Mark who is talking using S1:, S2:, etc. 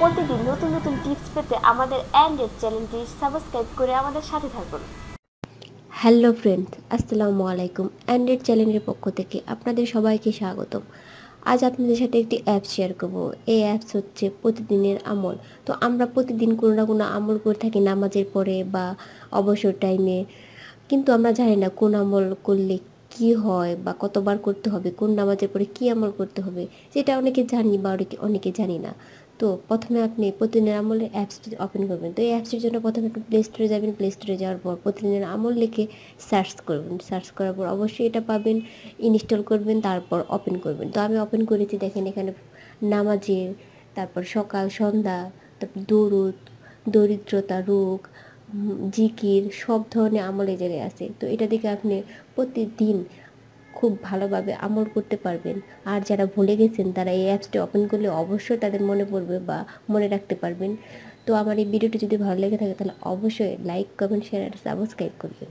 S1: প্রতিদিন নতুন নতুন টিপস পেতে আমাদের অ্যান্ডেড চ্যানেলটি সাবস্ক্রাইব করে আমাদের সাথে থাকুন হ্যালো ফ্রেন্ডস আসসালামু আলাইকুম অ্যান্ড্রয়েড চ্যানেলের পক্ষ থেকে আপনাদের সবাইকে স্বাগতম আজ আপনাদের সাথে একটি অ্যাপ শেয়ার করব এই অ্যাপস হচ্ছে প্রতিদিনের আমল তো আমরা প্রতিদিন কোনো না কোনো আমল করে থাকি নামাজের পরে বা অবসর টাইমে কিন্তু আমরা জানি না কোন আমল করলে কি হয় বা কতবার করতে হবে কোন নামাজের পরে কি আমল করতে হবে সেটা অনেকে জানি বা অনেকে অনেকে জানি না তো প্রথমে আপনি প্রতিদিনের আমলে অ্যাপসটি ওপেন করবেন তো এই অ্যাপসটির জন্য প্রথমে একটু প্লে স্টোরে যাবেন প্লে স্টোরে যাওয়ার পর প্রতিদিনের আমল লিখে সার্চ করবেন সার্চ করার পর অবশ্যই এটা পাবেন ইনস্টল করবেন তারপর ওপেন করবেন তো আমি ওপেন করেছি দেখেন এখানে নামাজের তারপর সকাল সন্ধ্যা তারপর দরুদ দরিদ্রতা রোগ জিকির সব ধরনের আমলে জায়গায় আছে তো এটা দেখে আপনি প্রতিদিন খুব ভালোভাবে আমল করতে পারবেন আর যারা ভুলে গেছেন তারা এই অ্যাপসটি ওপেন করলে অবশ্যই তাদের মনে পড়বে বা মনে রাখতে পারবেন তো আমার এই ভিডিওটি যদি ভালো লেগে থাকে তাহলে অবশ্যই লাইক কমেন্ট শেয়ার আর সাবস্ক্রাইব করবেন